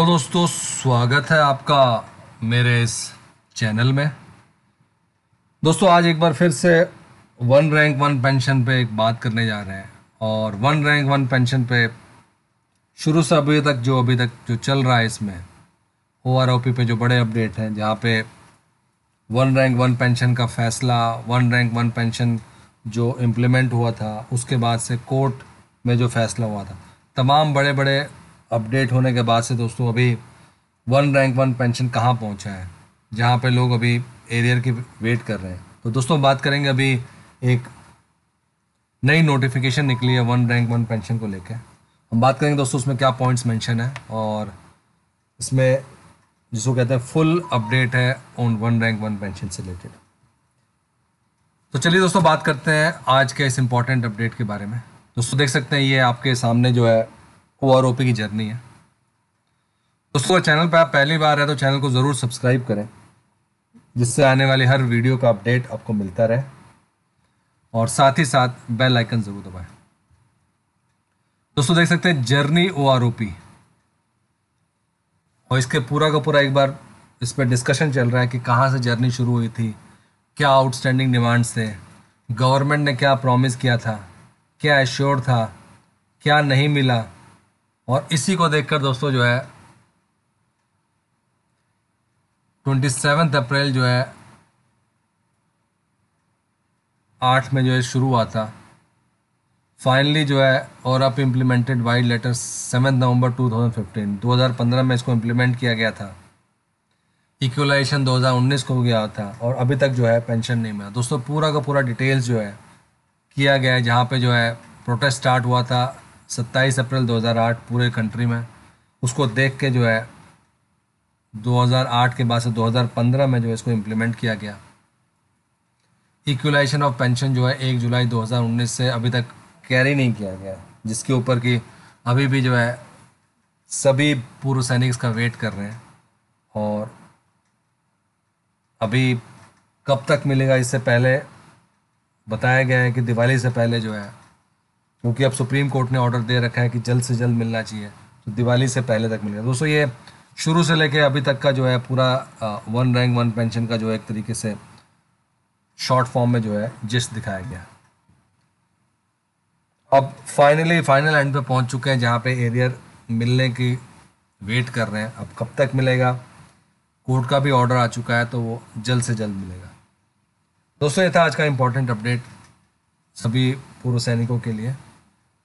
hello दोस्तों स्वागत है आपका मेरे इस चैनल में दोस्तों आज एक बार फिर से वन रैंक वन पेंशन पे एक बात करने जा रहे हैं और वन रैंक वन पेंशन पे शुरू से अभी तक जो अभी तक जो चल रहा है इसमें ओ आर ओ पी पे जो बड़े अपडेट हैं जहाँ पे वन रैंक वन पेंशन का फैसला वन रैंक वन पेंशन जो इम्प्लीमेंट हुआ था उसके बाद से कोर्ट में जो फैसला हुआ था तमाम बड़े बड़े अपडेट होने के बाद से दोस्तों अभी वन रैंक वन पेंशन कहाँ पहुँचा है जहाँ पे लोग अभी एरियर की वेट कर रहे हैं तो दोस्तों बात करेंगे अभी एक नई नोटिफिकेशन निकली है वन रैंक वन पेंशन को लेकर हम बात करेंगे दोस्तों उसमें क्या पॉइंट्स मेंशन है और इसमें जिसको कहते हैं फुल अपडेट है on one rank one pension से रिलेटेड तो चलिए दोस्तों बात करते हैं आज के इस इम्पॉर्टेंट अपडेट के बारे में दोस्तों देख सकते हैं ये आपके सामने जो है वो और की जर्नी है दोस्तों चैनल पर आप पहली बार है तो चैनल को ज़रूर सब्सक्राइब करें जिससे आने वाली हर वीडियो का अपडेट आपको मिलता रहे और साथ ही साथ बेल आइकन ज़रूर दबाएं दोस्तों देख सकते हैं journey O R O P और इसके पूरा का पूरा एक बार इस पर डिस्कशन चल रहा है कि कहाँ से जर्नी शुरू हुई थी क्या आउटस्टैंडिंग डिमांड्स थे गवर्नमेंट ने क्या प्रॉमिस किया था क्या एश्योर था क्या नहीं मिला और इसी को देखकर दोस्तों जो है ट्वेंटी सेवन्थ अप्रैल जो है आठ में जो है शुरू हुआ था फाइनली जो है और up implemented vide letter seven November 2015 2015 में इसको इम्प्लीमेंट किया गया था इक्वलाइजेशन 2019 को गया था और अभी तक जो है पेंशन नहीं मिला दोस्तों पूरा का पूरा डिटेल्स जो है किया गया है जहाँ पे जो है प्रोटेस्ट स्टार्ट हुआ था सत्ताईस अप्रैल 2008 पूरे कंट्री में उसको देख के जो है 2008 के बाद से 2015 में जो है इसको इम्प्लीमेंट किया गया इक्वलाइजेशन ऑफ पेंशन जो है एक जुलाई 2019 से अभी तक कैरी नहीं किया गया जिसके ऊपर कि अभी भी जो है सभी पूर्व सैनिक इसका वेट कर रहे हैं और अभी कब तक मिलेगा इससे पहले बताया गया है कि दिवाली से पहले जो है क्योंकि अब सुप्रीम कोर्ट ने ऑर्डर दे रखा है कि जल्द से जल्द मिलना चाहिए तो दिवाली से पहले तक मिलेगा दोस्तों ये शुरू से लेके अभी तक का जो है पूरा वन रैंक वन पेंशन का जो है एक तरीके से शॉर्ट फॉर्म में जो है जिस दिखाया गया अब फाइनली फाइनल एंड पे पहुंच चुके हैं जहां पे एरियर मिलने की वेट कर रहे हैं अब कब तक मिलेगा कोर्ट का भी ऑर्डर आ चुका है तो वो जल्द से जल्द मिलेगा दोस्तों ये था आज का इम्पोर्टेंट अपडेट सभी पूर्व सैनिकों के लिए